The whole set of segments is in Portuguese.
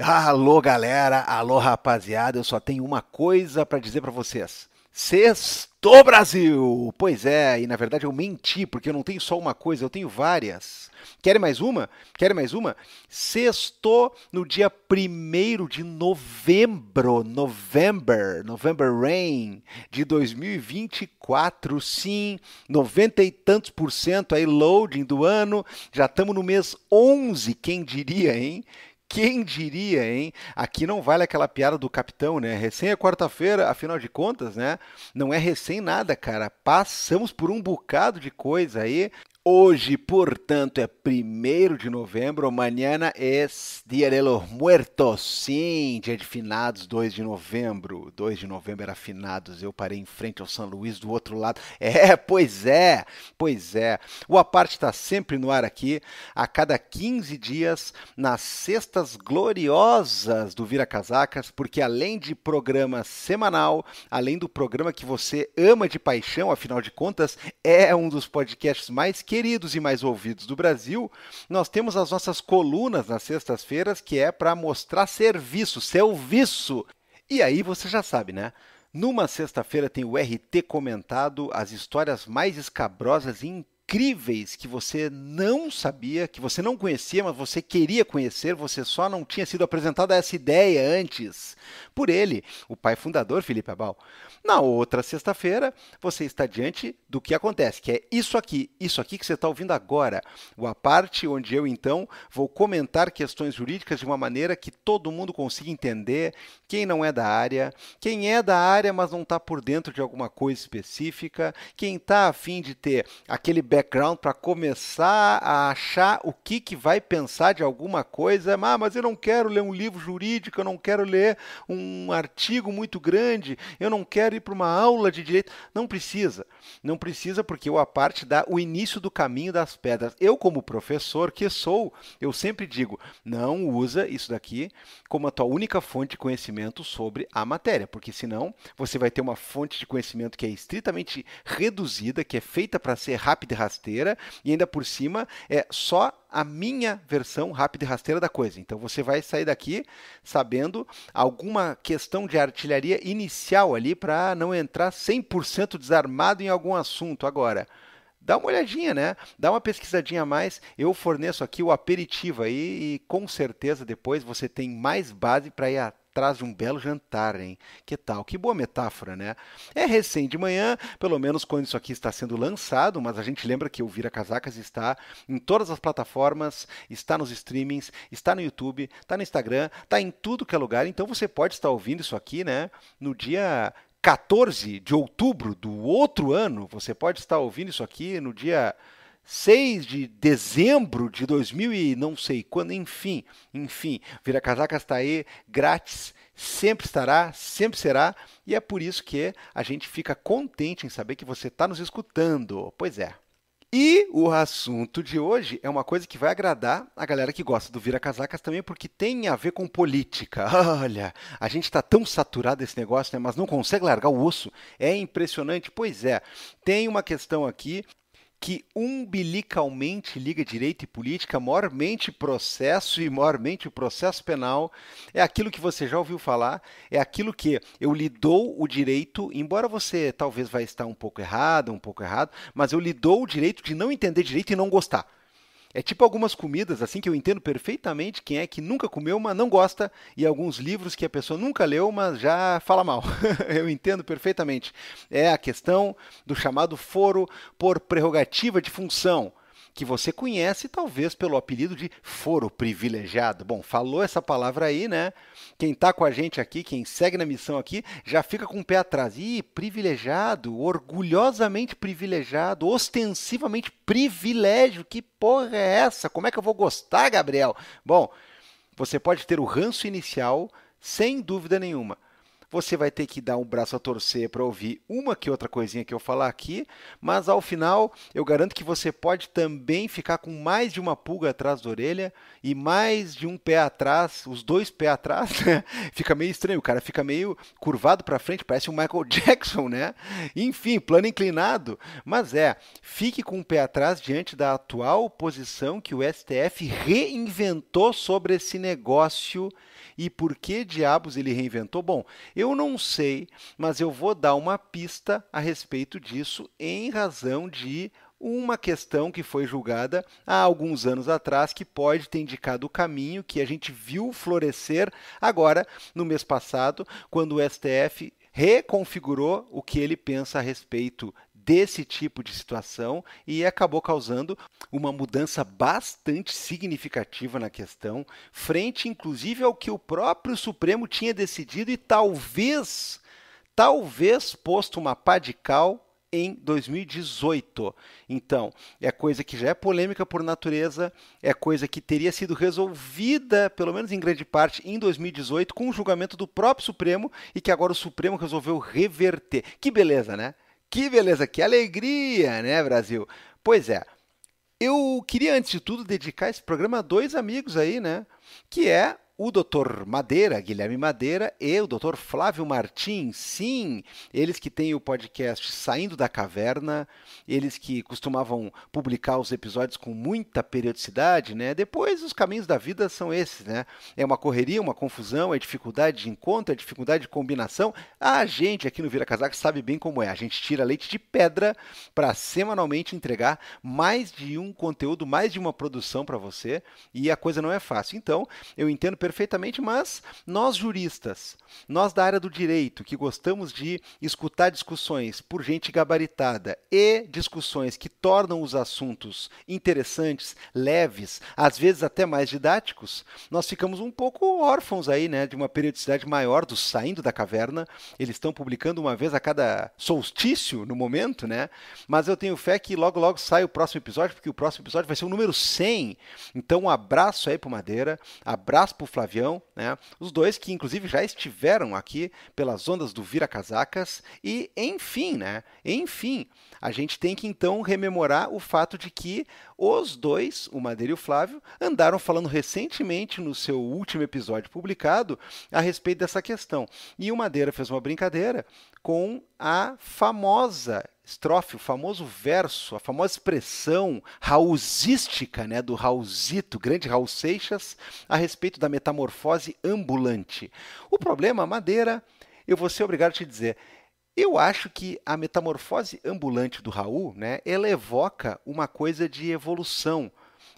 Alô, galera, alô, rapaziada, eu só tenho uma coisa para dizer para vocês. Sextou Brasil! Pois é, e na verdade eu menti, porque eu não tenho só uma coisa, eu tenho várias. Querem mais uma? Querem mais uma? Sextou no dia 1 de novembro, November, November Rain de 2024, sim, 90 e tantos por cento aí loading do ano, já estamos no mês 11, quem diria, hein? Quem diria, hein? Aqui não vale aquela piada do capitão, né? Recém é quarta-feira, afinal de contas, né? Não é recém nada, cara. Passamos por um bocado de coisa aí. Hoje, portanto, é 1 de novembro, amanhã é Dia de los Muertos, sim, dia de finados, 2 de novembro. 2 de novembro era finados, eu parei em frente ao São Luís do outro lado. É, pois é, pois é. O Aparte está sempre no ar aqui, a cada 15 dias, nas sextas gloriosas do Vira Casacas, porque além de programa semanal, além do programa que você ama de paixão, afinal de contas, é um dos podcasts mais queridos e mais ouvidos do Brasil, nós temos as nossas colunas nas sextas-feiras, que é para mostrar serviço, serviço. E aí você já sabe, né? Numa sexta-feira tem o RT comentado, as histórias mais escabrosas e incríveis que você não sabia, que você não conhecia, mas você queria conhecer, você só não tinha sido apresentada essa ideia antes por ele, o pai fundador Felipe Abal. Na outra sexta-feira, você está diante do que acontece, que é isso aqui, isso aqui que você está ouvindo agora, a parte onde eu então vou comentar questões jurídicas de uma maneira que todo mundo consiga entender, quem não é da área, quem é da área mas não está por dentro de alguma coisa específica, quem está a fim de ter aquele back background para começar a achar o que, que vai pensar de alguma coisa. É, ah, mas eu não quero ler um livro jurídico, eu não quero ler um artigo muito grande, eu não quero ir para uma aula de direito. Não precisa. Não precisa porque o parte dá o início do caminho das pedras. Eu, como professor que sou, eu sempre digo, não usa isso daqui como a tua única fonte de conhecimento sobre a matéria, porque senão você vai ter uma fonte de conhecimento que é estritamente reduzida, que é feita para ser rápida rasteira e ainda por cima é só a minha versão rápida e rasteira da coisa. Então você vai sair daqui sabendo alguma questão de artilharia inicial ali para não entrar 100% desarmado em algum assunto agora dá uma olhadinha, né? Dá uma pesquisadinha a mais. Eu forneço aqui o aperitivo aí e com certeza depois você tem mais base para ir atrás de um belo jantar, hein? Que tal? Que boa metáfora, né? É recém de manhã, pelo menos quando isso aqui está sendo lançado, mas a gente lembra que o Vira Casacas está em todas as plataformas, está nos streamings, está no YouTube, está no Instagram, está em tudo que é lugar, então você pode estar ouvindo isso aqui, né? No dia 14 de outubro do outro ano, você pode estar ouvindo isso aqui no dia 6 de dezembro de 2000 e não sei quando, enfim, enfim, Vira Casaca está aí grátis, sempre estará, sempre será, e é por isso que a gente fica contente em saber que você está nos escutando. Pois é. E o assunto de hoje é uma coisa que vai agradar a galera que gosta do Vira Casacas também, porque tem a ver com política. Olha, a gente está tão saturado desse negócio, né? mas não consegue largar o osso. É impressionante. Pois é, tem uma questão aqui que umbilicalmente liga direito e política, mormente processo e mormente o processo penal. É aquilo que você já ouviu falar, é aquilo que eu lhe dou o direito, embora você talvez vá estar um pouco errado, um pouco errado, mas eu lhe dou o direito de não entender direito e não gostar. É tipo algumas comidas, assim, que eu entendo perfeitamente quem é que nunca comeu, mas não gosta, e alguns livros que a pessoa nunca leu, mas já fala mal. eu entendo perfeitamente. É a questão do chamado foro por prerrogativa de função que você conhece talvez pelo apelido de foro privilegiado. Bom, falou essa palavra aí, né? Quem está com a gente aqui, quem segue na missão aqui, já fica com o pé atrás. Ih, privilegiado, orgulhosamente privilegiado, ostensivamente privilégio. Que porra é essa? Como é que eu vou gostar, Gabriel? Bom, você pode ter o ranço inicial, sem dúvida nenhuma. Você vai ter que dar um braço a torcer para ouvir uma que outra coisinha que eu falar aqui, mas ao final eu garanto que você pode também ficar com mais de uma pulga atrás da orelha e mais de um pé atrás, os dois pés atrás, né? fica meio estranho, o cara fica meio curvado para frente, parece o um Michael Jackson, né? Enfim, plano inclinado, mas é, fique com o pé atrás diante da atual posição que o STF reinventou sobre esse negócio e por que diabos ele reinventou? Bom, eu não sei, mas eu vou dar uma pista a respeito disso em razão de uma questão que foi julgada há alguns anos atrás, que pode ter indicado o caminho que a gente viu florescer agora, no mês passado, quando o STF reconfigurou o que ele pensa a respeito desse tipo de situação e acabou causando uma mudança bastante significativa na questão, frente inclusive ao que o próprio Supremo tinha decidido e talvez, talvez posto uma pá de cal em 2018. Então, é coisa que já é polêmica por natureza, é coisa que teria sido resolvida, pelo menos em grande parte, em 2018, com o julgamento do próprio Supremo e que agora o Supremo resolveu reverter. Que beleza, né? Que beleza, que alegria, né, Brasil? Pois é, eu queria antes de tudo dedicar esse programa a dois amigos aí, né? Que é o Dr. Madeira, Guilherme Madeira, e o Dr. Flávio Martins, sim, eles que têm o podcast Saindo da Caverna, eles que costumavam publicar os episódios com muita periodicidade, né? Depois os caminhos da vida são esses, né? É uma correria, uma confusão, é dificuldade de encontro, é dificuldade de combinação. A gente aqui no Vira Casaca sabe bem como é. A gente tira leite de pedra para semanalmente entregar mais de um conteúdo, mais de uma produção para você, e a coisa não é fácil. Então, eu entendo perfeitamente, mas nós juristas, nós da área do direito, que gostamos de escutar discussões por gente gabaritada e discussões que tornam os assuntos interessantes, leves, às vezes até mais didáticos, nós ficamos um pouco órfãos aí, né, de uma periodicidade maior do saindo da caverna. Eles estão publicando uma vez a cada solstício no momento, né? Mas eu tenho fé que logo logo sai o próximo episódio, porque o próximo episódio vai ser o número 100. Então, um abraço aí pro Madeira, abraço pro Flavião, né? Os dois que inclusive já estiveram aqui pelas ondas do Vira Casacas e enfim, né? Enfim, a gente tem que então rememorar o fato de que os dois, o Madeira e o Flávio, andaram falando recentemente no seu último episódio publicado a respeito dessa questão. E o Madeira fez uma brincadeira com a famosa estrofe, o famoso verso, a famosa expressão rausística né, do Raulzito, grande Raul Seixas, a respeito da metamorfose ambulante. O problema, Madeira, eu vou ser obrigado a te dizer, eu acho que a metamorfose ambulante do Raul, né, ela evoca uma coisa de evolução,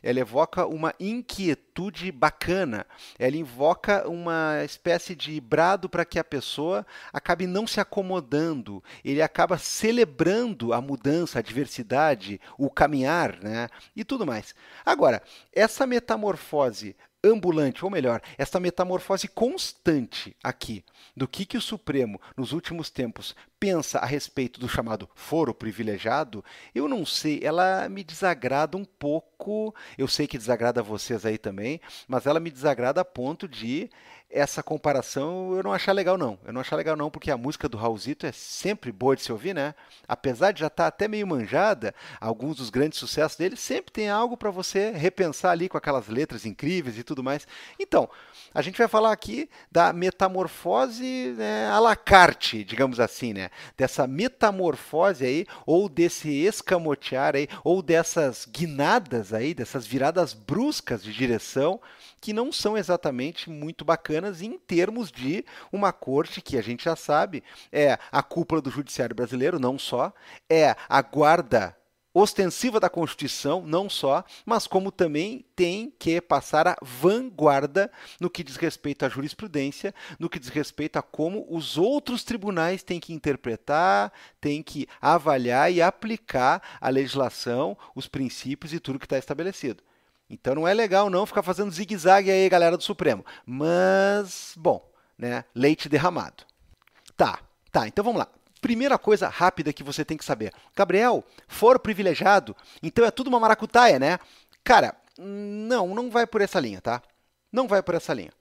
ela evoca uma inquietude bacana, ela invoca uma espécie de brado para que a pessoa acabe não se acomodando, ele acaba celebrando a mudança, a diversidade, o caminhar né? e tudo mais. Agora, essa metamorfose ambulante, ou melhor, esta metamorfose constante aqui do que, que o Supremo, nos últimos tempos, pensa a respeito do chamado foro privilegiado, eu não sei, ela me desagrada um pouco. Eu sei que desagrada a vocês aí também, mas ela me desagrada a ponto de essa comparação eu não achar legal, não. Eu não achar legal, não, porque a música do Raulzito é sempre boa de se ouvir, né? Apesar de já estar tá até meio manjada, alguns dos grandes sucessos dele sempre tem algo para você repensar ali com aquelas letras incríveis e tudo mais. Então, a gente vai falar aqui da metamorfose né, à la carte, digamos assim, né? Dessa metamorfose aí, ou desse escamotear aí, ou dessas guinadas aí, dessas viradas bruscas de direção que não são exatamente muito bacanas em termos de uma corte que a gente já sabe é a cúpula do judiciário brasileiro, não só, é a guarda ostensiva da Constituição, não só, mas como também tem que passar a vanguarda no que diz respeito à jurisprudência, no que diz respeito a como os outros tribunais têm que interpretar, têm que avaliar e aplicar a legislação, os princípios e tudo que está estabelecido. Então não é legal não ficar fazendo zigue-zague aí, galera do Supremo. Mas, bom, né? Leite derramado. Tá, tá, então vamos lá. Primeira coisa rápida que você tem que saber. Gabriel, foro privilegiado, então é tudo uma maracutaia, né? Cara, não, não vai por essa linha, tá? Não vai por essa linha.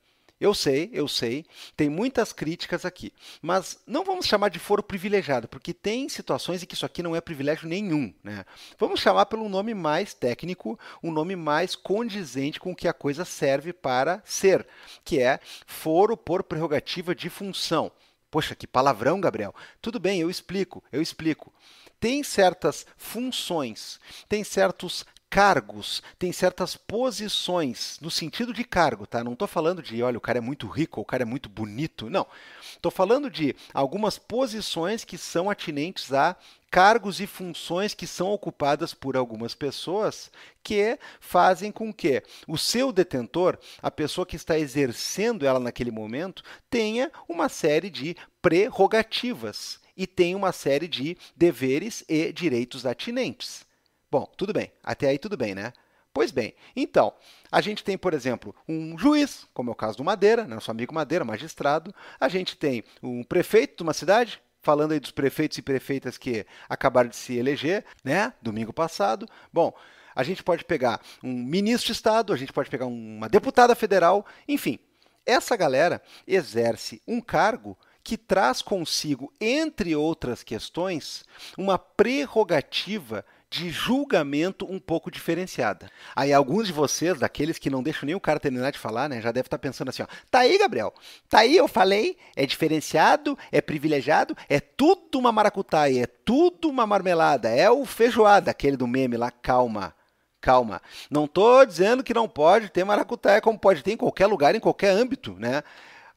Eu sei, eu sei, tem muitas críticas aqui, mas não vamos chamar de foro privilegiado, porque tem situações em que isso aqui não é privilégio nenhum. Né? Vamos chamar pelo nome mais técnico, um nome mais condizente com o que a coisa serve para ser, que é foro por prerrogativa de função. Poxa, que palavrão, Gabriel. Tudo bem, eu explico, eu explico. Tem certas funções, tem certos cargos, tem certas posições, no sentido de cargo, tá? Não estou falando de, olha, o cara é muito rico, o cara é muito bonito, não. Estou falando de algumas posições que são atinentes a cargos e funções que são ocupadas por algumas pessoas que fazem com que o seu detentor, a pessoa que está exercendo ela naquele momento, tenha uma série de prerrogativas e tenha uma série de deveres e direitos atinentes. Bom, tudo bem. Até aí tudo bem, né? Pois bem, então, a gente tem, por exemplo, um juiz, como é o caso do Madeira, né? nosso amigo Madeira, magistrado. A gente tem um prefeito de uma cidade, falando aí dos prefeitos e prefeitas que acabaram de se eleger, né? Domingo passado. Bom, a gente pode pegar um ministro de Estado, a gente pode pegar uma deputada federal, enfim. Essa galera exerce um cargo que traz consigo, entre outras questões, uma prerrogativa de julgamento um pouco diferenciada. Aí alguns de vocês, daqueles que não deixam nem o cara terminar de falar, né, já deve estar tá pensando assim, ó, tá aí, Gabriel, tá aí, eu falei, é diferenciado, é privilegiado, é tudo uma maracutaia, é tudo uma marmelada, é o feijoada, aquele do meme lá, calma. Calma, não tô dizendo que não pode ter maracutaia como pode ter em qualquer lugar, em qualquer âmbito, né?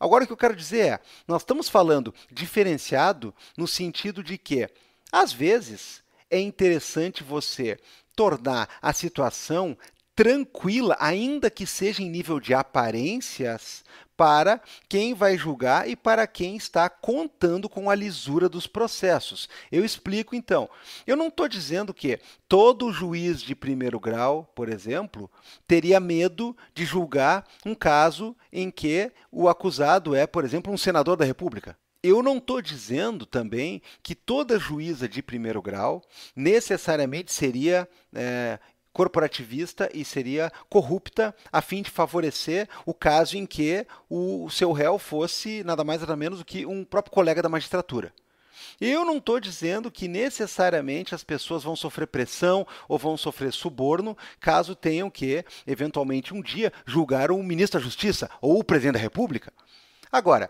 Agora o que eu quero dizer é, nós estamos falando diferenciado no sentido de que às vezes é interessante você tornar a situação tranquila, ainda que seja em nível de aparências, para quem vai julgar e para quem está contando com a lisura dos processos. Eu explico então. Eu não estou dizendo que todo juiz de primeiro grau, por exemplo, teria medo de julgar um caso em que o acusado é, por exemplo, um senador da República. Eu não estou dizendo também que toda juíza de primeiro grau necessariamente seria é, corporativista e seria corrupta a fim de favorecer o caso em que o seu réu fosse nada mais nada menos do que um próprio colega da magistratura. Eu não estou dizendo que necessariamente as pessoas vão sofrer pressão ou vão sofrer suborno caso tenham que, eventualmente, um dia julgar o ministro da Justiça ou o presidente da República. Agora,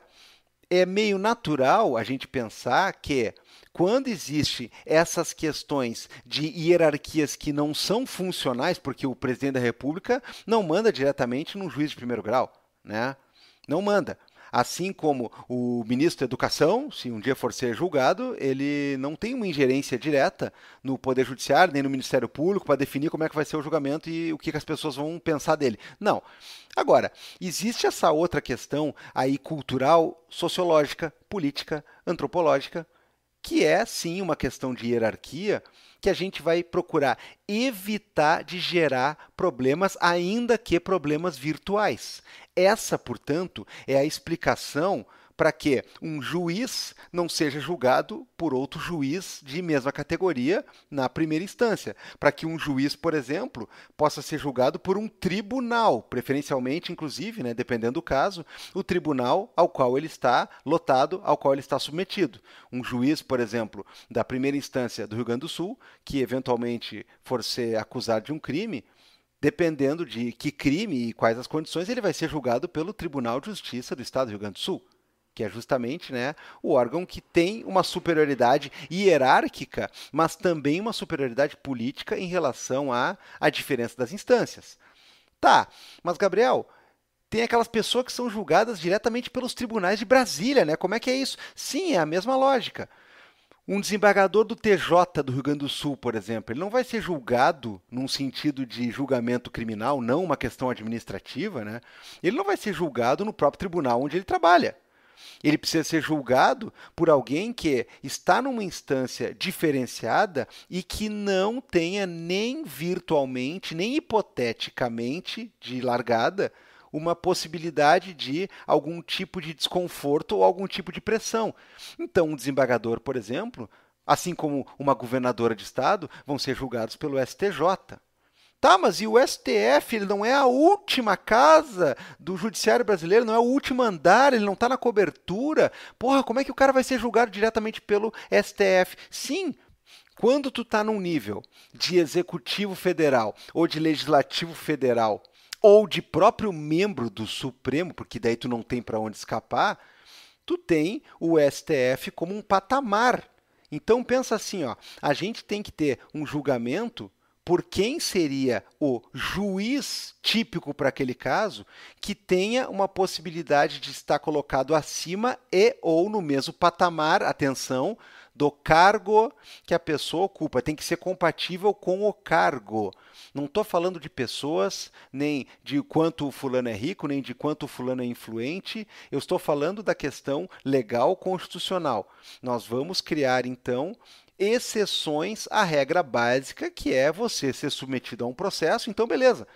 é meio natural a gente pensar que quando existem essas questões de hierarquias que não são funcionais, porque o presidente da República não manda diretamente num juiz de primeiro grau, né? Não manda assim como o ministro da Educação, se um dia for ser julgado, ele não tem uma ingerência direta no Poder Judiciário, nem no Ministério Público, para definir como é que vai ser o julgamento e o que, que as pessoas vão pensar dele. Não. Agora, existe essa outra questão aí cultural, sociológica, política, antropológica, que é sim uma questão de hierarquia que a gente vai procurar evitar de gerar problemas, ainda que problemas virtuais. Essa, portanto, é a explicação para que um juiz não seja julgado por outro juiz de mesma categoria na primeira instância, para que um juiz, por exemplo, possa ser julgado por um tribunal, preferencialmente, inclusive, né, dependendo do caso, o tribunal ao qual ele está lotado, ao qual ele está submetido. Um juiz, por exemplo, da primeira instância do Rio Grande do Sul, que eventualmente for ser acusado de um crime, dependendo de que crime e quais as condições, ele vai ser julgado pelo Tribunal de Justiça do Estado do Rio Grande do Sul que é justamente né, o órgão que tem uma superioridade hierárquica, mas também uma superioridade política em relação à, à diferença das instâncias. Tá, mas Gabriel, tem aquelas pessoas que são julgadas diretamente pelos tribunais de Brasília, né? Como é que é isso? Sim, é a mesma lógica. Um desembargador do TJ do Rio Grande do Sul, por exemplo, ele não vai ser julgado num sentido de julgamento criminal, não uma questão administrativa, né? Ele não vai ser julgado no próprio tribunal onde ele trabalha ele precisa ser julgado por alguém que está numa instância diferenciada e que não tenha nem virtualmente, nem hipoteticamente de largada uma possibilidade de algum tipo de desconforto ou algum tipo de pressão. Então, um desembargador, por exemplo, assim como uma governadora de estado, vão ser julgados pelo STJ. Tá, mas e o STF, ele não é a última casa do judiciário brasileiro, não é o último andar, ele não está na cobertura. Porra, como é que o cara vai ser julgado diretamente pelo STF? Sim, quando tu tá num nível de executivo federal ou de legislativo federal ou de próprio membro do Supremo, porque daí tu não tem para onde escapar, tu tem o STF como um patamar. Então pensa assim, ó, a gente tem que ter um julgamento por quem seria o juiz típico para aquele caso que tenha uma possibilidade de estar colocado acima e ou no mesmo patamar, atenção, do cargo que a pessoa ocupa. Tem que ser compatível com o cargo. Não estou falando de pessoas, nem de quanto o fulano é rico, nem de quanto o fulano é influente. Eu estou falando da questão legal constitucional. Nós vamos criar, então, exceções à regra básica, que é você ser submetido a um processo. Então, beleza,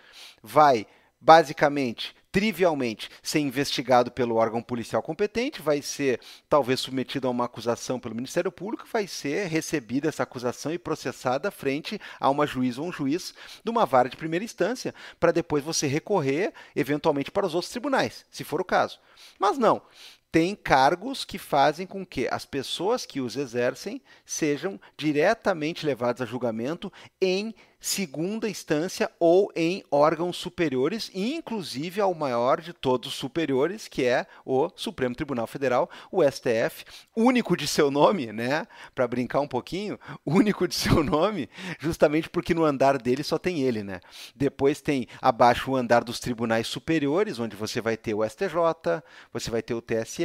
vai basicamente trivialmente ser investigado pelo órgão policial competente, vai ser talvez submetido a uma acusação pelo Ministério Público, vai ser recebida essa acusação e processada frente a uma juiz ou um juiz de uma vara de primeira instância, para depois você recorrer eventualmente para os outros tribunais, se for o caso. Mas não, tem cargos que fazem com que as pessoas que os exercem sejam diretamente levadas a julgamento em segunda instância ou em órgãos superiores, inclusive ao maior de todos os superiores, que é o Supremo Tribunal Federal, o STF, único de seu nome, né? Para brincar um pouquinho, único de seu nome, justamente porque no andar dele só tem ele, né? Depois tem abaixo o andar dos tribunais superiores, onde você vai ter o STJ, você vai ter o TSE,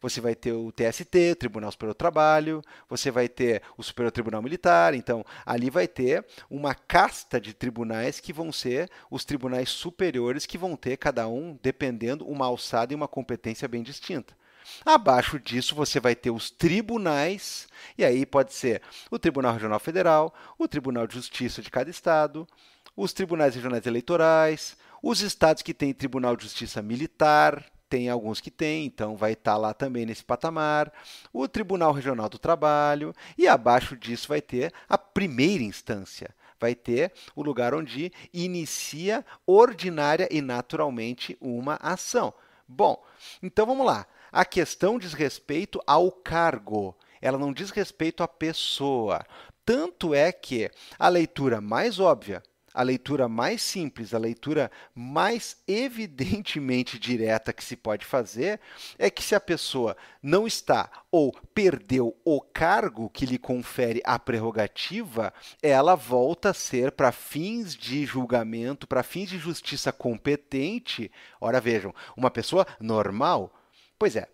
você vai ter o TST, Tribunal Superior do Trabalho, você vai ter o Superior Tribunal Militar, então ali vai ter uma casta de tribunais que vão ser os tribunais superiores, que vão ter cada um, dependendo, uma alçada e uma competência bem distinta. Abaixo disso, você vai ter os tribunais, e aí pode ser o Tribunal Regional Federal, o Tribunal de Justiça de cada estado, os tribunais regionais eleitorais, os estados que têm Tribunal de Justiça Militar, tem alguns que têm, então vai estar lá também nesse patamar, o Tribunal Regional do Trabalho, e abaixo disso vai ter a primeira instância, vai ter o lugar onde inicia ordinária e naturalmente uma ação. Bom, então vamos lá. A questão diz respeito ao cargo, ela não diz respeito à pessoa. Tanto é que a leitura mais óbvia, a leitura mais simples, a leitura mais evidentemente direta que se pode fazer é que se a pessoa não está ou perdeu o cargo que lhe confere a prerrogativa, ela volta a ser para fins de julgamento, para fins de justiça competente. Ora vejam, uma pessoa normal. Pois é,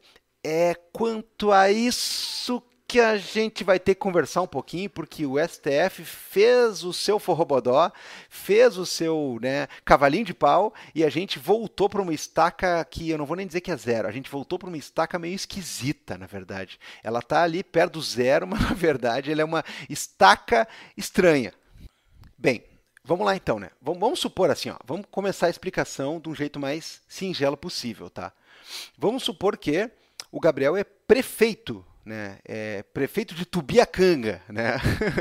é quanto a isso que a gente vai ter que conversar um pouquinho, porque o STF fez o seu forrobodó, fez o seu né, cavalinho de pau e a gente voltou para uma estaca que eu não vou nem dizer que é zero, a gente voltou para uma estaca meio esquisita, na verdade. Ela tá ali perto do zero, mas na verdade ela é uma estaca estranha. Bem, Vamos lá então, né? Vamos, vamos, supor assim, ó, vamos começar a explicação de um jeito mais singelo possível, tá? Vamos supor que o Gabriel é prefeito né? É, prefeito de Tubiacanga, né?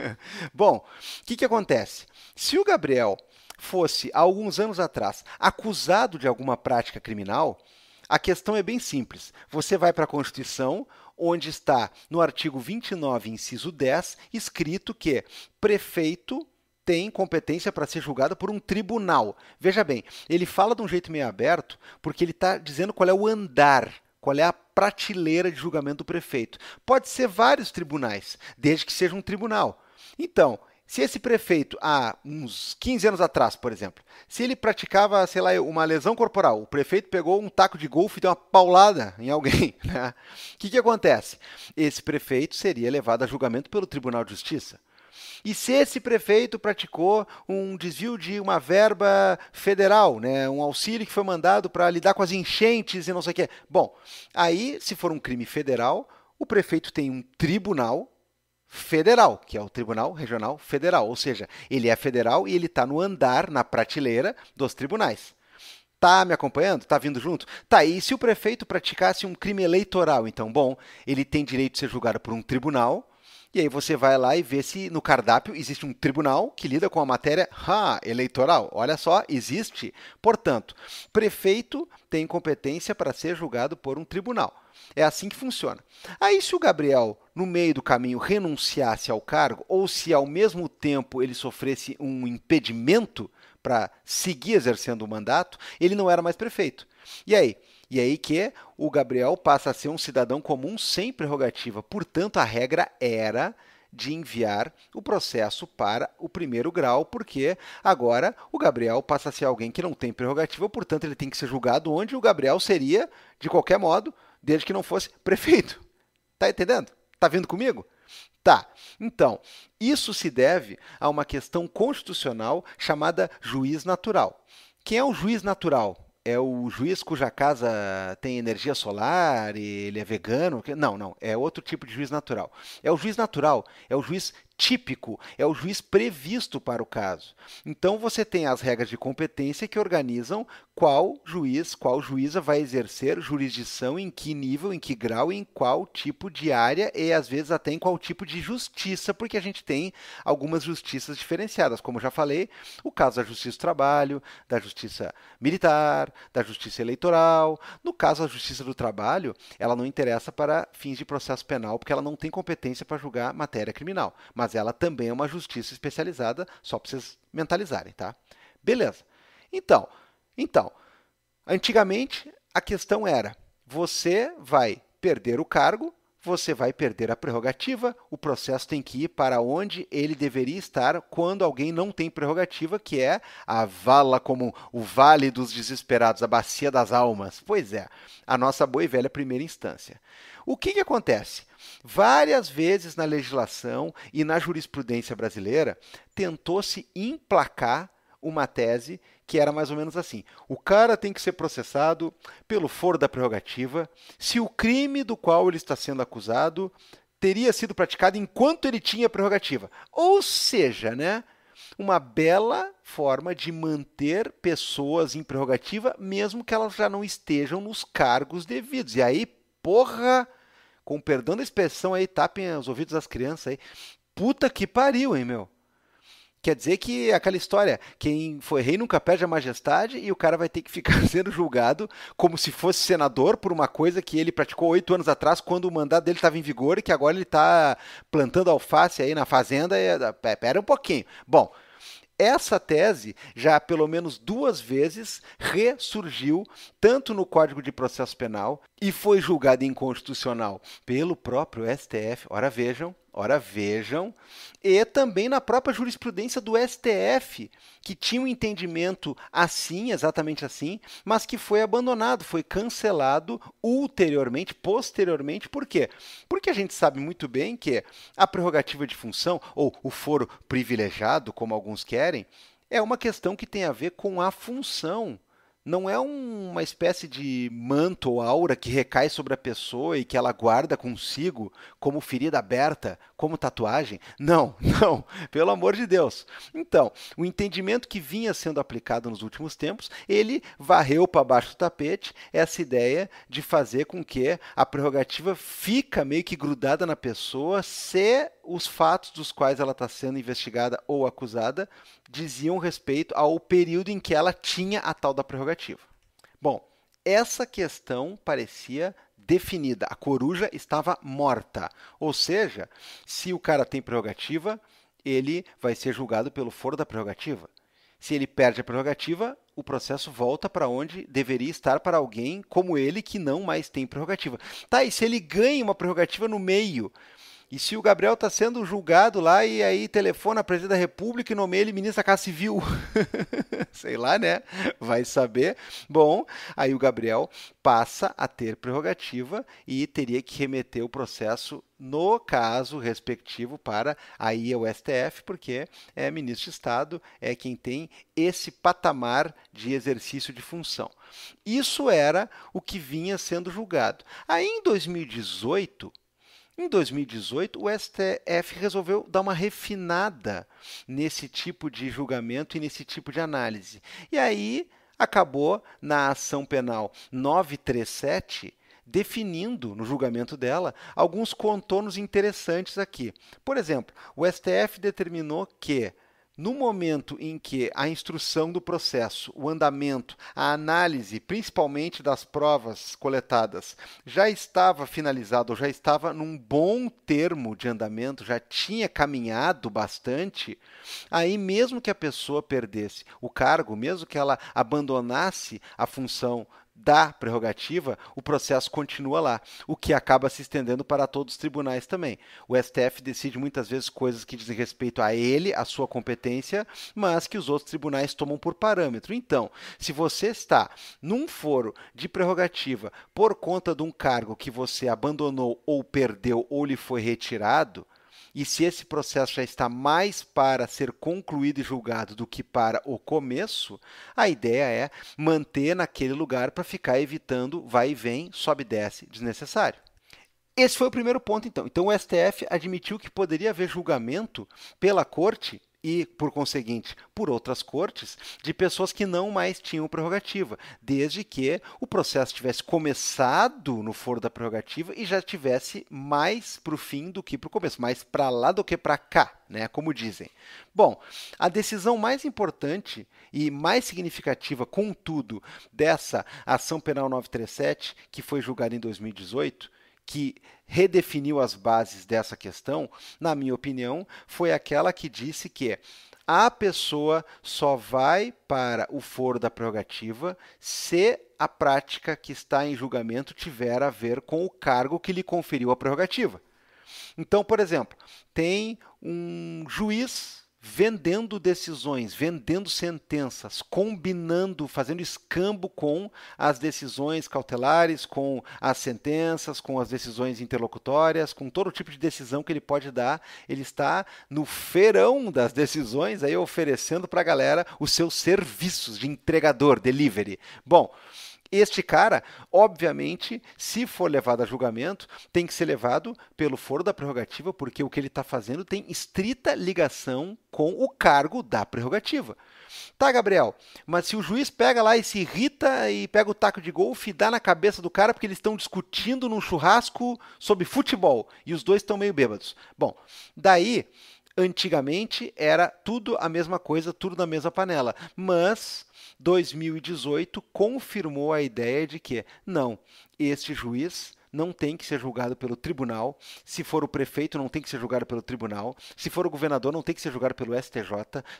Bom, o que, que acontece? Se o Gabriel fosse, há alguns anos atrás, acusado de alguma prática criminal, a questão é bem simples. Você vai para a Constituição, onde está no artigo 29, inciso 10, escrito que prefeito tem competência para ser julgado por um tribunal. Veja bem, ele fala de um jeito meio aberto, porque ele está dizendo qual é o andar qual é a prateleira de julgamento do prefeito. Pode ser vários tribunais, desde que seja um tribunal. Então, se esse prefeito, há uns 15 anos atrás, por exemplo, se ele praticava, sei lá, uma lesão corporal, o prefeito pegou um taco de golfe e deu uma paulada em alguém, né? O que, que acontece? Esse prefeito seria levado a julgamento pelo Tribunal de Justiça. E se esse prefeito praticou um desvio de uma verba federal, né, um auxílio que foi mandado para lidar com as enchentes e não sei o quê. Bom, aí, se for um crime federal, o prefeito tem um tribunal federal, que é o Tribunal Regional Federal, ou seja, ele é federal e ele está no andar, na prateleira dos tribunais. Tá me acompanhando? Tá vindo junto? Tá, e se o prefeito praticasse um crime eleitoral, então, bom, ele tem direito de ser julgado por um tribunal e aí você vai lá e vê se no cardápio existe um tribunal que lida com a matéria ha, eleitoral. Olha só, existe. Portanto, prefeito tem competência para ser julgado por um tribunal. É assim que funciona. Aí, se o Gabriel, no meio do caminho, renunciasse ao cargo, ou se ao mesmo tempo ele sofresse um impedimento para seguir exercendo o mandato, ele não era mais prefeito. E aí, e aí que o Gabriel passa a ser um cidadão comum sem prerrogativa. Portanto, a regra era de enviar o processo para o primeiro grau, porque agora o Gabriel passa a ser alguém que não tem prerrogativa, portanto, ele tem que ser julgado onde o Gabriel seria, de qualquer modo, desde que não fosse prefeito. Tá entendendo? Tá vindo comigo? Tá. Então, isso se deve a uma questão constitucional chamada juiz natural. Quem é o juiz natural? é o juiz cuja casa tem energia solar, ele é vegano. Não, não. É outro tipo de juiz natural. É o juiz natural, é o juiz típico, é o juiz previsto para o caso. Então você tem as regras de competência que organizam qual juiz, qual juíza vai exercer jurisdição em que nível, em que grau, em qual tipo de área e às vezes até em qual tipo de justiça, porque a gente tem algumas justiças diferenciadas, como já falei, o caso da Justiça do Trabalho, da Justiça Militar, da Justiça Eleitoral. No caso da Justiça do Trabalho, ela não interessa para fins de processo penal, porque ela não tem competência para julgar matéria criminal, mas mas ela também é uma justiça especializada, só para vocês mentalizarem, tá? Beleza. Então, então, antigamente a questão era: você vai perder o cargo você vai perder a prerrogativa, o processo tem que ir para onde ele deveria estar quando alguém não tem prerrogativa, que é a vala comum, o vale dos desesperados, a bacia das almas. Pois é, a nossa boa e velha primeira instância. O que, que acontece? Várias vezes na legislação e na jurisprudência brasileira tentou-se emplacar uma tese que era mais ou menos assim: o cara tem que ser processado pelo foro da prerrogativa se o crime do qual ele está sendo acusado teria sido praticado enquanto ele tinha prerrogativa. Ou seja, né? Uma bela forma de manter pessoas em prerrogativa, mesmo que elas já não estejam nos cargos devidos. E aí, porra, com perdão da expressão aí, tapem os ouvidos das crianças aí. Puta que pariu, hein, meu? Quer dizer que aquela história, quem foi rei nunca perde a majestade e o cara vai ter que ficar sendo julgado como se fosse senador por uma coisa que ele praticou oito anos atrás, quando o mandato dele estava em vigor e que agora ele está plantando alface aí na fazenda. E, eh, pera um pouquinho. Bom, essa tese já pelo menos duas vezes ressurgiu tanto no Código de Processo Penal e foi julgada inconstitucional pelo próprio STF. Ora vejam ora vejam, e também na própria jurisprudência do STF, que tinha um entendimento assim, exatamente assim, mas que foi abandonado, foi cancelado ulteriormente, posteriormente, por quê? Porque a gente sabe muito bem que a prerrogativa de função, ou o foro privilegiado, como alguns querem, é uma questão que tem a ver com a função não é um, uma espécie de manto ou aura que recai sobre a pessoa e que ela guarda consigo como ferida aberta, como tatuagem. Não, não, pelo amor de Deus. Então, o entendimento que vinha sendo aplicado nos últimos tempos, ele varreu para baixo do tapete essa ideia de fazer com que a prerrogativa fica meio que grudada na pessoa se os fatos dos quais ela está sendo investigada ou acusada diziam respeito ao período em que ela tinha a tal da prerrogativa prerrogativa. Bom, essa questão parecia definida. A coruja estava morta. Ou seja, se o cara tem prerrogativa, ele vai ser julgado pelo foro da prerrogativa. Se ele perde a prerrogativa, o processo volta para onde deveria estar para alguém como ele que não mais tem prerrogativa. Tá, e se ele ganha uma prerrogativa no meio? E se o Gabriel está sendo julgado lá e aí telefona a presidente da República e nomeia ele ministro da Casa Civil? Sei lá, né? Vai saber. Bom, aí o Gabriel passa a ter prerrogativa e teria que remeter o processo no caso respectivo para aí é o STF, porque é ministro de Estado é quem tem esse patamar de exercício de função. Isso era o que vinha sendo julgado. Aí em 2018, em 2018, o STF resolveu dar uma refinada nesse tipo de julgamento e nesse tipo de análise. E aí acabou na ação penal 937 definindo no julgamento dela alguns contornos interessantes aqui. Por exemplo, o STF determinou que no momento em que a instrução do processo, o andamento, a análise, principalmente das provas coletadas, já estava finalizado, já estava num bom termo de andamento, já tinha caminhado bastante, aí mesmo que a pessoa perdesse o cargo, mesmo que ela abandonasse a função da prerrogativa, o processo continua lá, o que acaba se estendendo para todos os tribunais também. O STF decide muitas vezes coisas que dizem respeito a ele, a sua competência, mas que os outros tribunais tomam por parâmetro. Então, se você está num foro de prerrogativa por conta de um cargo que você abandonou ou perdeu ou lhe foi retirado, e se esse processo já está mais para ser concluído e julgado do que para o começo, a ideia é manter naquele lugar para ficar evitando vai e vem, sobe e desce desnecessário. Esse foi o primeiro ponto, então. Então, o STF admitiu que poderia haver julgamento pela corte e, por conseguinte, por outras cortes, de pessoas que não mais tinham prerrogativa, desde que o processo tivesse começado no foro da prerrogativa e já tivesse mais para o fim do que para o começo, mais para lá do que para cá, né? como dizem. Bom, a decisão mais importante e mais significativa, contudo, dessa ação penal 937, que foi julgada em 2018, que redefiniu as bases dessa questão, na minha opinião, foi aquela que disse que a pessoa só vai para o foro da prerrogativa se a prática que está em julgamento tiver a ver com o cargo que lhe conferiu a prerrogativa. Então, por exemplo, tem um juiz vendendo decisões, vendendo sentenças, combinando, fazendo escambo com as decisões cautelares, com as sentenças, com as decisões interlocutórias, com todo tipo de decisão que ele pode dar. Ele está no feirão das decisões, aí oferecendo para a galera os seus serviços de entregador, delivery. Bom, este cara, obviamente, se for levado a julgamento, tem que ser levado pelo foro da prerrogativa, porque o que ele está fazendo tem estrita ligação com o cargo da prerrogativa. Tá, Gabriel, mas se o juiz pega lá e se irrita e pega o taco de golfe e dá na cabeça do cara porque eles estão discutindo num churrasco sobre futebol e os dois estão meio bêbados. Bom, daí Antigamente era tudo a mesma coisa, tudo na mesma panela, mas 2018 confirmou a ideia de que não, este juiz não tem que ser julgado pelo tribunal. Se for o prefeito, não tem que ser julgado pelo tribunal. Se for o governador, não tem que ser julgado pelo STJ.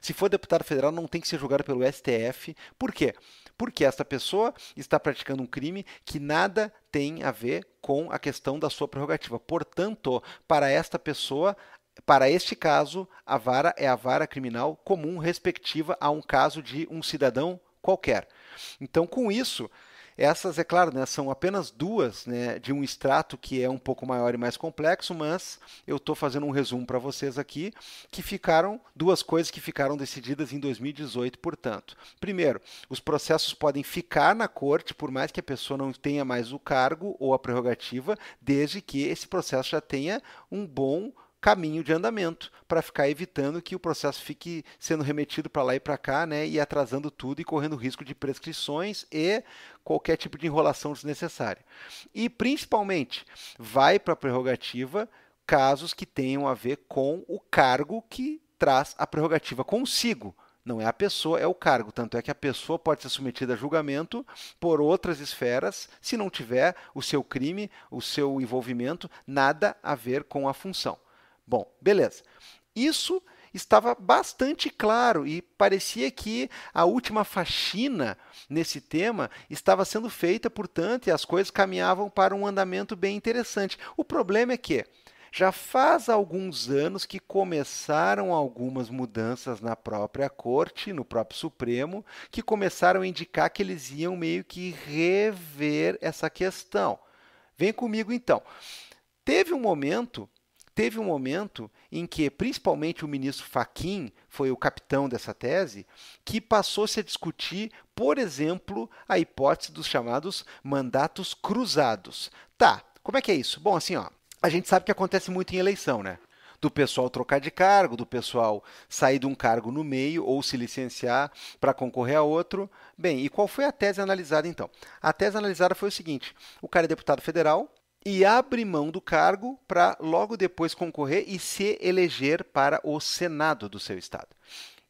Se for deputado federal, não tem que ser julgado pelo STF. Por quê? Porque esta pessoa está praticando um crime que nada tem a ver com a questão da sua prerrogativa. Portanto, para esta pessoa, para este caso, a vara é a vara criminal comum respectiva a um caso de um cidadão qualquer. Então, com isso, essas, é claro, né, são apenas duas né, de um extrato que é um pouco maior e mais complexo, mas eu estou fazendo um resumo para vocês aqui, que ficaram duas coisas que ficaram decididas em 2018, portanto. Primeiro, os processos podem ficar na corte, por mais que a pessoa não tenha mais o cargo ou a prerrogativa, desde que esse processo já tenha um bom caminho de andamento para ficar evitando que o processo fique sendo remetido para lá e para cá, né, e atrasando tudo e correndo risco de prescrições e qualquer tipo de enrolação desnecessária. E principalmente vai para a prerrogativa casos que tenham a ver com o cargo que traz a prerrogativa consigo. Não é a pessoa, é o cargo. Tanto é que a pessoa pode ser submetida a julgamento por outras esferas se não tiver o seu crime, o seu envolvimento, nada a ver com a função. Bom, beleza. Isso estava bastante claro e parecia que a última faxina nesse tema estava sendo feita, portanto, e as coisas caminhavam para um andamento bem interessante. O problema é que já faz alguns anos que começaram algumas mudanças na própria corte, no próprio Supremo, que começaram a indicar que eles iam meio que rever essa questão. Vem comigo então. Teve um momento teve um momento em que, principalmente, o ministro Faquim foi o capitão dessa tese, que passou-se a discutir, por exemplo, a hipótese dos chamados mandatos cruzados. Tá, como é que é isso? Bom, assim, ó, a gente sabe que acontece muito em eleição, né? do pessoal trocar de cargo, do pessoal sair de um cargo no meio ou se licenciar para concorrer a outro. Bem, e qual foi a tese analisada então? A tese analisada foi o seguinte: o cara é deputado federal, e abre mão do cargo para logo depois concorrer e se eleger para o Senado do seu estado.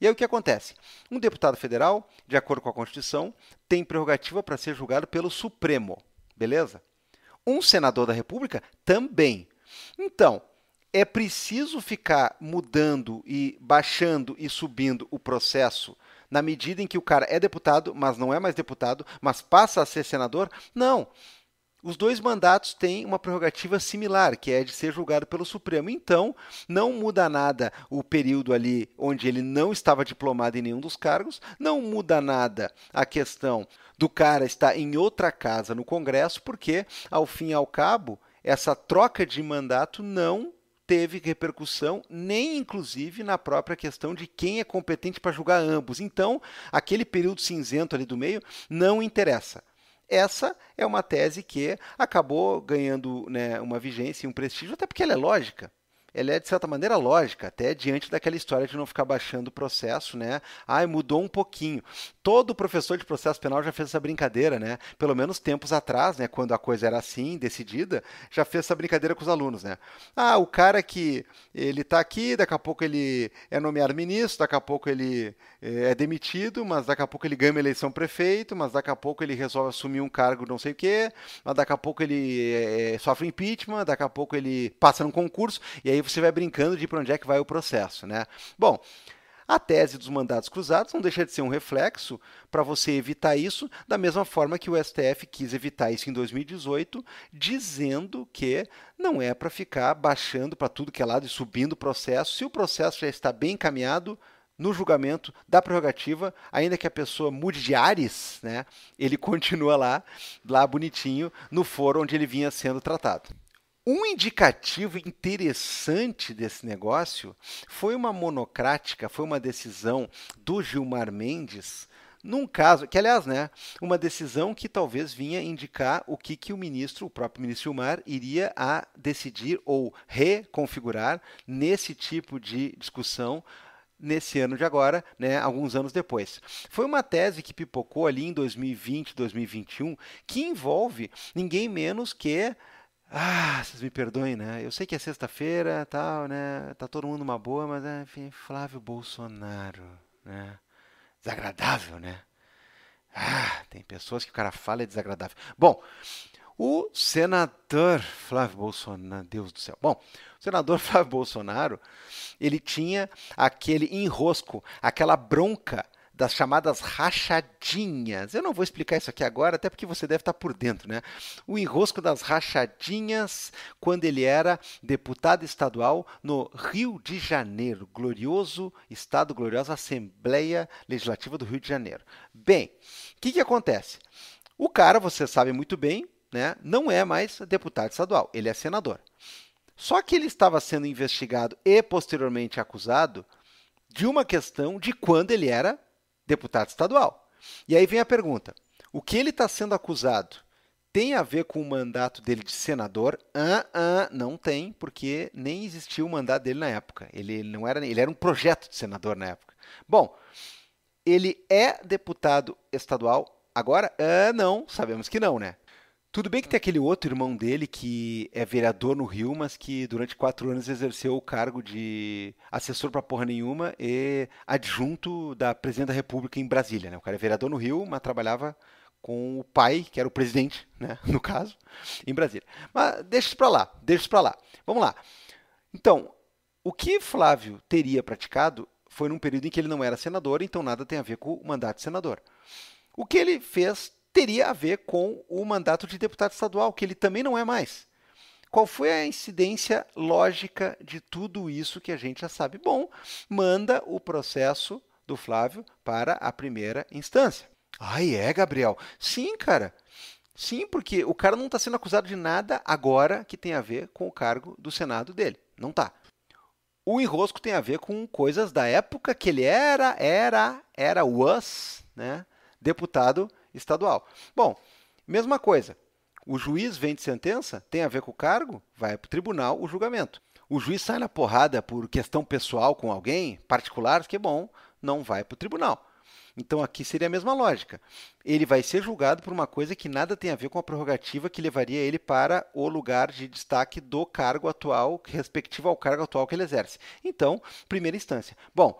E aí o que acontece? Um deputado federal, de acordo com a Constituição, tem prerrogativa para ser julgado pelo Supremo, beleza? Um senador da República também. Então, é preciso ficar mudando e baixando e subindo o processo na medida em que o cara é deputado, mas não é mais deputado, mas passa a ser senador? Não. Os dois mandatos têm uma prerrogativa similar, que é de ser julgado pelo Supremo. Então, não muda nada o período ali onde ele não estava diplomado em nenhum dos cargos, não muda nada a questão do cara estar em outra casa no Congresso, porque, ao fim e ao cabo, essa troca de mandato não teve repercussão, nem inclusive na própria questão de quem é competente para julgar ambos. Então, aquele período cinzento ali do meio não interessa essa é uma tese que acabou ganhando né, uma vigência e um prestígio, até porque ela é lógica ela é de certa maneira lógica, até diante daquela história de não ficar baixando o processo, né? Ai, mudou um pouquinho. Todo professor de processo penal já fez essa brincadeira, né? Pelo menos tempos atrás, né, quando a coisa era assim, decidida, já fez essa brincadeira com os alunos, né? Ah, o cara que ele tá aqui, daqui a pouco ele é nomeado ministro, daqui a pouco ele eh, é demitido, mas daqui a pouco ele ganha uma eleição prefeito, mas daqui a pouco ele resolve assumir um cargo não sei o quê, mas daqui a pouco ele é, sofre impeachment, daqui a pouco ele passa num concurso, e aí aí você vai brincando de para onde é que vai o processo, né? Bom, a tese dos mandados cruzados não deixa de ser um reflexo para você evitar isso, da mesma forma que o STF quis evitar isso em 2018, dizendo que não é para ficar baixando para tudo que é lado e subindo o processo. Se o processo já está bem encaminhado, no julgamento da prerrogativa, ainda que a pessoa mude de ares, né, ele continua lá, lá bonitinho, no foro onde ele vinha sendo tratado. Um indicativo interessante desse negócio foi uma monocrática, foi uma decisão do Gilmar Mendes, num caso, que aliás, né, uma decisão que talvez vinha indicar o que, que o ministro, o próprio ministro Gilmar, iria a decidir ou reconfigurar nesse tipo de discussão nesse ano de agora, né, alguns anos depois. Foi uma tese que pipocou ali em 2020, 2021, que envolve ninguém menos que ah, vocês me perdoem, né? Eu sei que é sexta-feira, tal, né? Tá todo mundo uma boa, mas né, enfim, Flávio Bolsonaro, né? Desagradável, né? Ah, tem pessoas que o cara fala é desagradável. Bom, o senador Flávio Bolsonaro, Deus do céu. Bom, o senador Flávio Bolsonaro, ele tinha aquele enrosco, aquela bronca das chamadas rachadinhas. Eu não vou explicar isso aqui agora, até porque você deve estar por dentro, né? O enrosco das rachadinhas quando ele era deputado estadual no Rio de Janeiro, glorioso estado, gloriosa Assembleia Legislativa do Rio de Janeiro. Bem, o que, que acontece? O cara, você sabe muito bem, né, não é mais deputado estadual, ele é senador. Só que ele estava sendo investigado e posteriormente acusado de uma questão de quando ele era deputado estadual. E aí vem a pergunta: o que ele está sendo acusado tem a ver com o mandato dele de senador? Ah, ah, não tem, porque nem existia o mandato dele na época. Ele, ele não era, ele era um projeto de senador na época. Bom, ele é deputado estadual agora? Ah, não, sabemos que não, né? Tudo bem que tem aquele outro irmão dele que é vereador no Rio, mas que durante quatro anos exerceu o cargo de assessor para porra nenhuma e adjunto da presidente da República em Brasília, né? O cara é vereador no Rio, mas trabalhava com o pai, que era o presidente, né, no caso, em Brasília. Mas deixa isso para lá, deixa isso para lá. Vamos lá. Então, o que Flávio teria praticado foi num período em que ele não era senador, então nada tem a ver com o mandato de senador. O que ele fez teria a ver com o mandato de deputado estadual, que ele também não é mais. Qual foi a incidência lógica de tudo isso que a gente já sabe? Bom, manda o processo do Flávio para a primeira instância. Ai, é, Gabriel? Sim, cara. Sim, porque o cara não está sendo acusado de nada agora que tem a ver com o cargo do Senado dele. Não tá. O enrosco tem a ver com coisas da época que ele era, era, era, was, né? Deputado estadual. Bom, mesma coisa. O juiz vem de sentença, tem a ver com o cargo, vai para o tribunal o julgamento. O juiz sai na porrada por questão pessoal com alguém, particular, que é bom, não vai para o tribunal. Então aqui seria a mesma lógica. Ele vai ser julgado por uma coisa que nada tem a ver com a prerrogativa que levaria ele para o lugar de destaque do cargo atual, respectivo ao cargo atual que ele exerce. Então, primeira instância. Bom,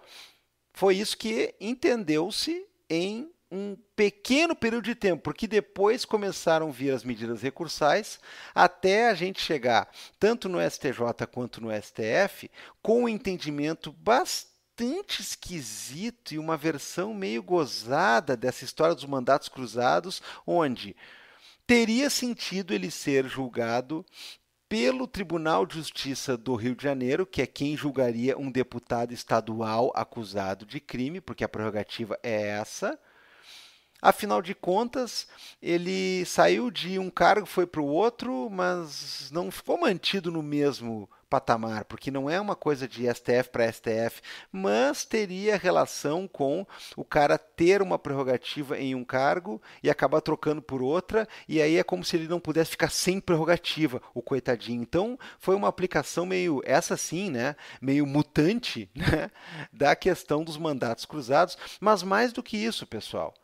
foi isso que entendeu-se em um pequeno período de tempo, porque depois começaram a vir as medidas recursais, até a gente chegar, tanto no STJ quanto no STF, com um entendimento bastante esquisito e uma versão meio gozada dessa história dos mandatos cruzados, onde teria sentido ele ser julgado pelo Tribunal de Justiça do Rio de Janeiro, que é quem julgaria um deputado estadual acusado de crime, porque a prerrogativa é essa, Afinal de contas, ele saiu de um cargo, foi para o outro, mas não ficou mantido no mesmo patamar, porque não é uma coisa de STF para STF, mas teria relação com o cara ter uma prerrogativa em um cargo e acabar trocando por outra, e aí é como se ele não pudesse ficar sem prerrogativa, o coitadinho. Então, foi uma aplicação meio, essa sim, né, meio mutante né, da questão dos mandatos cruzados, mas mais do que isso, pessoal,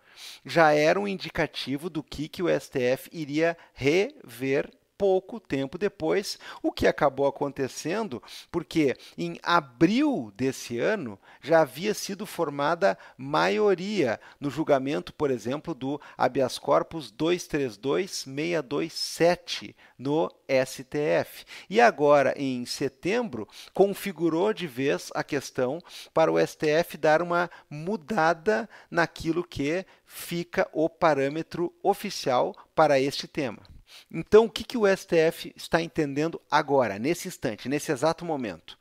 já era um indicativo do que, que o STF iria rever pouco tempo depois, o que acabou acontecendo porque em abril desse ano já havia sido formada maioria no julgamento, por exemplo, do habeas corpus 232627 no STF. E agora em setembro configurou de vez a questão para o STF dar uma mudada naquilo que fica o parâmetro oficial para este tema. Então, o que, que o STF está entendendo agora, nesse instante, nesse exato momento?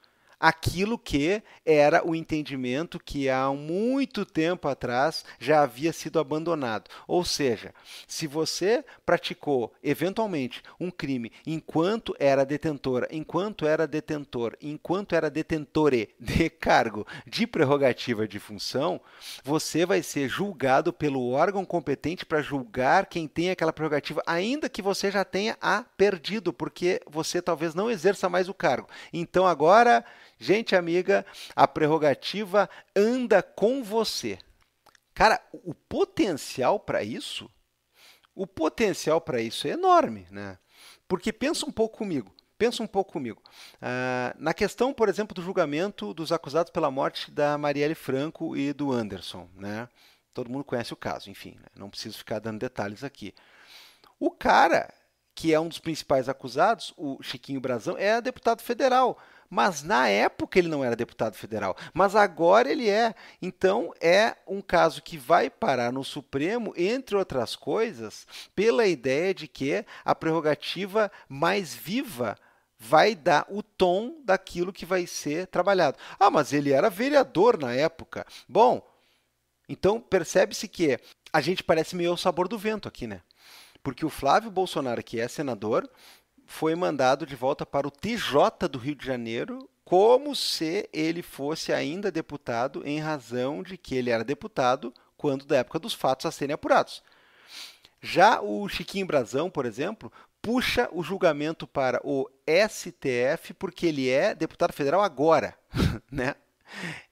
aquilo que era o entendimento que há muito tempo atrás já havia sido abandonado. Ou seja, se você praticou eventualmente um crime enquanto era detentora, enquanto era detentor, enquanto era detentore de cargo, de prerrogativa de função, você vai ser julgado pelo órgão competente para julgar quem tem aquela prerrogativa, ainda que você já tenha a perdido, porque você talvez não exerça mais o cargo. Então agora Gente amiga, a prerrogativa anda com você. Cara, o potencial para isso, o potencial para isso é enorme, né? Porque pensa um pouco comigo, pensa um pouco comigo. Ah, na questão, por exemplo, do julgamento dos acusados pela morte da Marielle Franco e do Anderson, né? Todo mundo conhece o caso, enfim, né? não preciso ficar dando detalhes aqui. O cara que é um dos principais acusados, o Chiquinho Brazão, é deputado federal. Mas na época ele não era deputado federal, mas agora ele é. Então é um caso que vai parar no Supremo, entre outras coisas, pela ideia de que a prerrogativa mais viva vai dar o tom daquilo que vai ser trabalhado. Ah, mas ele era vereador na época. Bom, então percebe-se que a gente parece meio ao sabor do vento aqui, né? Porque o Flávio Bolsonaro, que é senador, foi mandado de volta para o TJ do Rio de Janeiro, como se ele fosse ainda deputado, em razão de que ele era deputado quando da época dos fatos a serem apurados. Já o Chiquinho Brazão, por exemplo, puxa o julgamento para o STF porque ele é deputado federal agora, né?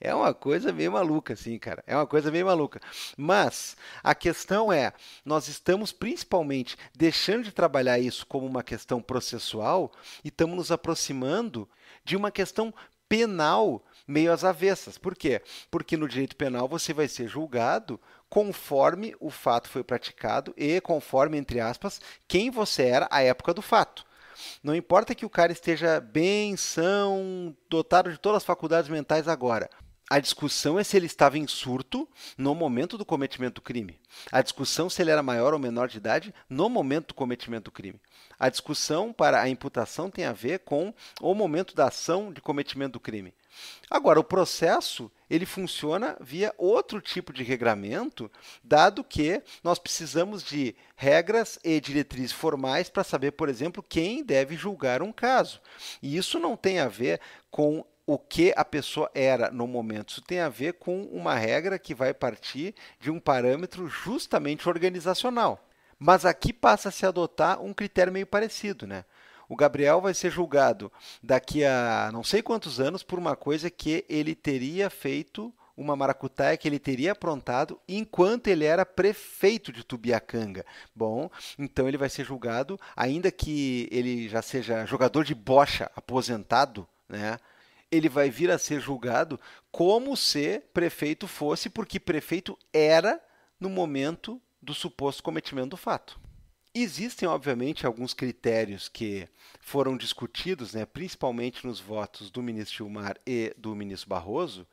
É uma coisa meio maluca, assim, cara. É uma coisa meio maluca. Mas a questão é, nós estamos principalmente deixando de trabalhar isso como uma questão processual e estamos nos aproximando de uma questão penal meio às avessas. Por quê? Porque no direito penal você vai ser julgado conforme o fato foi praticado e conforme, entre aspas, quem você era à época do fato. Não importa que o cara esteja bem, são, dotado de todas as faculdades mentais agora. A discussão é se ele estava em surto no momento do cometimento do crime. A discussão se ele era maior ou menor de idade no momento do cometimento do crime. A discussão para a imputação tem a ver com o momento da ação de cometimento do crime. Agora, o processo ele funciona via outro tipo de regramento, dado que nós precisamos de regras e diretrizes formais para saber, por exemplo, quem deve julgar um caso. E isso não tem a ver com o que a pessoa era no momento. Isso tem a ver com uma regra que vai partir de um parâmetro justamente organizacional. Mas aqui passa a se adotar um critério meio parecido, né? O Gabriel vai ser julgado daqui a não sei quantos anos por uma coisa que ele teria feito, uma maracutaia que ele teria aprontado enquanto ele era prefeito de Tubiacanga. Bom, então ele vai ser julgado, ainda que ele já seja jogador de bocha aposentado, né? ele vai vir a ser julgado como se prefeito fosse, porque prefeito era no momento do suposto cometimento do fato. Existem, obviamente, alguns critérios que foram discutidos, né, principalmente nos votos do ministro Gilmar e do ministro Barroso,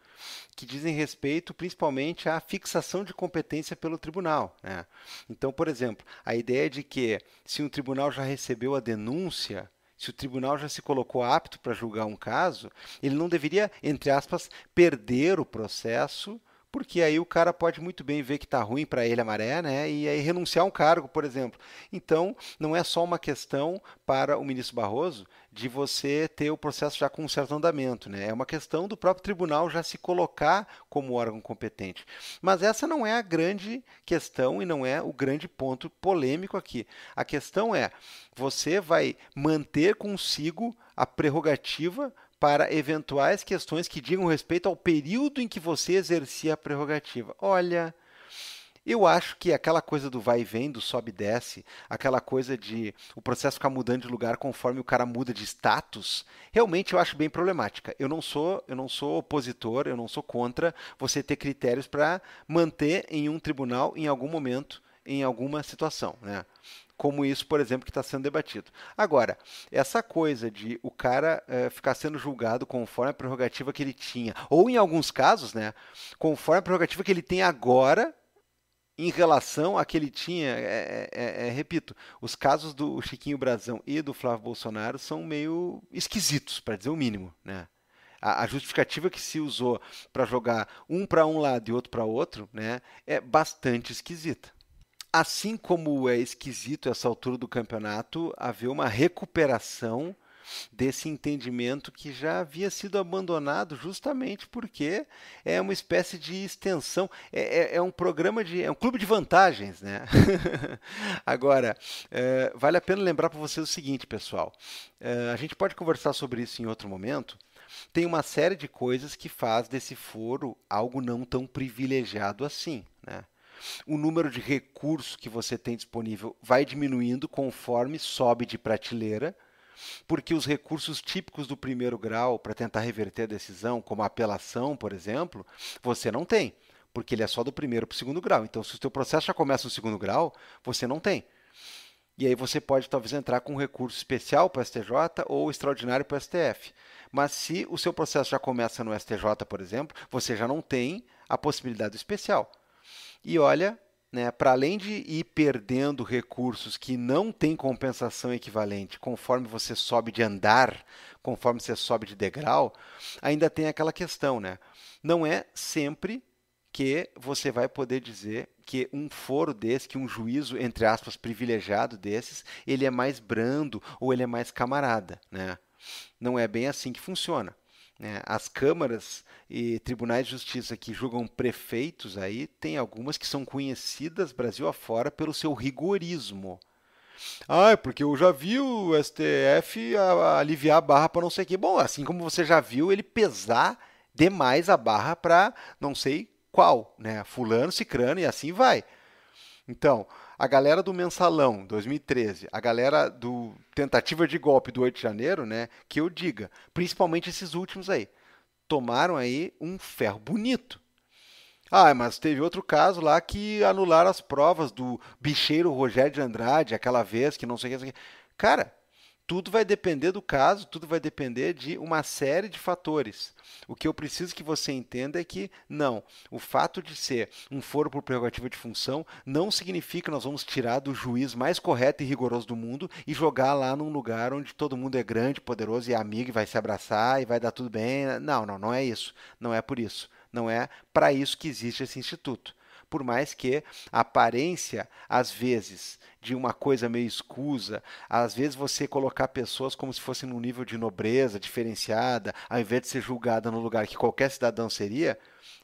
que dizem respeito principalmente à fixação de competência pelo tribunal. Né? Então, por exemplo, a ideia de que se um tribunal já recebeu a denúncia, se o tribunal já se colocou apto para julgar um caso, ele não deveria, entre aspas, perder o processo porque aí o cara pode muito bem ver que está ruim para ele a maré, né? E aí renunciar a um cargo, por exemplo. Então, não é só uma questão para o ministro Barroso de você ter o processo já com um certo andamento, né? É uma questão do próprio tribunal já se colocar como órgão competente. Mas essa não é a grande questão e não é o grande ponto polêmico aqui. A questão é: você vai manter consigo a prerrogativa para eventuais questões que digam respeito ao período em que você exercia a prerrogativa. Olha, eu acho que aquela coisa do vai e vem, do sobe e desce, aquela coisa de o processo ficar mudando de lugar conforme o cara muda de status, realmente eu acho bem problemática. Eu não sou, eu não sou opositor, eu não sou contra você ter critérios para manter em um tribunal em algum momento, em alguma situação, né? como isso, por exemplo, que está sendo debatido. Agora, essa coisa de o cara é, ficar sendo julgado conforme a prerrogativa que ele tinha, ou em alguns casos, né, conforme a prerrogativa que ele tem agora em relação à que ele tinha, é, é, é, é repito, os casos do Chiquinho Brazão e do Flávio Bolsonaro são meio esquisitos, para dizer o mínimo, né? a, justificativa que se usou para jogar um para um lado e outro para outro, né, é bastante esquisita assim como é esquisito essa altura do campeonato, haver uma recuperação desse entendimento que já havia sido abandonado justamente porque é uma espécie de extensão, é, é, é um programa de. é um clube de vantagens, né? Agora, é, vale a pena lembrar para vocês o seguinte, pessoal. É, a gente pode conversar sobre isso em outro momento. Tem uma série de coisas que faz desse foro algo não tão privilegiado assim, né? o número de recursos que você tem disponível vai diminuindo conforme sobe de prateleira, porque os recursos típicos do primeiro grau para tentar reverter a decisão, como a apelação, por exemplo, você não tem, porque ele é só do primeiro para o segundo grau. Então, se o seu processo já começa no segundo grau, você não tem. E aí você pode talvez entrar com um recurso especial para o STJ ou extraordinário para o STF. Mas se o seu processo já começa no STJ, por exemplo, você já não tem a possibilidade do especial. E olha, né, para além de ir perdendo recursos que não têm compensação equivalente conforme você sobe de andar, conforme você sobe de degrau, ainda tem aquela questão, né? Não é sempre que você vai poder dizer que um foro desse, que um juízo, entre aspas, privilegiado desses, ele é mais brando ou ele é mais camarada, né? Não é bem assim que funciona. Né? As câmaras e tribunais de justiça que julgam prefeitos aí, tem algumas que são conhecidas Brasil afora pelo seu rigorismo. Ah, porque eu já vi o STF aliviar a barra para não sei o que. Bom, assim como você já viu ele pesar demais a barra para não sei qual, né? Fulano, cicrano e assim vai. Então, a galera do Mensalão 2013, a galera do tentativa de golpe do 8 de janeiro, né, que eu diga, principalmente esses últimos aí, tomaram aí um ferro bonito. Ah, mas teve outro caso lá que anularam as provas do bicheiro Rogério de Andrade, aquela vez que não sei o que. Cara, tudo vai depender do caso, tudo vai depender de uma série de fatores. O que eu preciso que você entenda é que não, o fato de ser um foro por prerrogativa de função não significa que nós vamos tirar do juiz mais correto e rigoroso do mundo e jogar lá num lugar onde todo mundo é grande, poderoso e é amigo e vai se abraçar e vai dar tudo bem. Não, não, não é isso. Não é por isso. Não é para isso que existe esse instituto por mais que a aparência, às vezes, de uma coisa meio escusa, às vezes você colocar pessoas como se fossem num nível de nobreza diferenciada, ao invés de ser julgada no lugar que qualquer cidadão seria,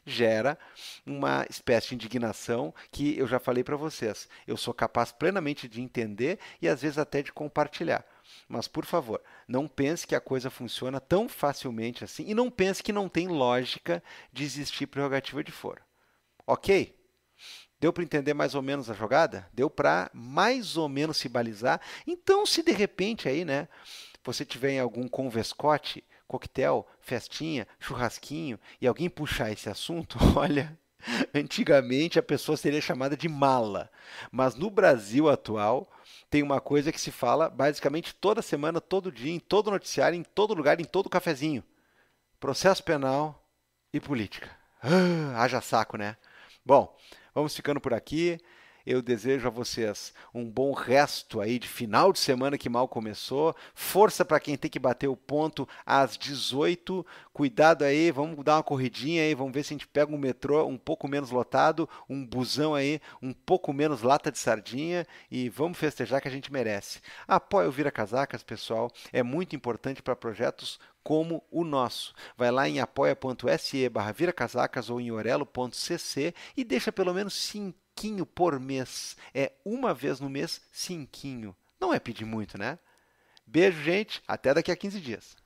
gera uma espécie de indignação que eu já falei para vocês. Eu sou capaz plenamente de entender e às vezes até de compartilhar. Mas, por favor, não pense que a coisa funciona tão facilmente assim e não pense que não tem lógica de existir prerrogativa de foro. Ok? Deu para entender mais ou menos a jogada? Deu para mais ou menos se balizar? Então, se de repente aí, né, você tiver em algum convescote, coquetel, festinha, churrasquinho e alguém puxar esse assunto, olha, antigamente a pessoa seria chamada de mala, mas no Brasil atual tem uma coisa que se fala basicamente toda semana, todo dia, em todo noticiário, em todo lugar, em todo cafezinho. Processo penal e política. Ah, haja saco, né? Bom, Vamos ficando por aqui. Eu desejo a vocês um bom resto aí de final de semana que mal começou. Força para quem tem que bater o ponto às 18. Cuidado aí, vamos dar uma corridinha aí, vamos ver se a gente pega um metrô um pouco menos lotado, um busão aí um pouco menos lata de sardinha e vamos festejar que a gente merece. Apoia o Vira Casacas, pessoal, é muito importante para projetos como o nosso. Vai lá em apoia.se barra viracasacas ou em orelo.cc e deixa pelo menos cinquinho por mês. É uma vez no mês, cinquinho. Não é pedir muito, né? Beijo, gente. Até daqui a 15 dias.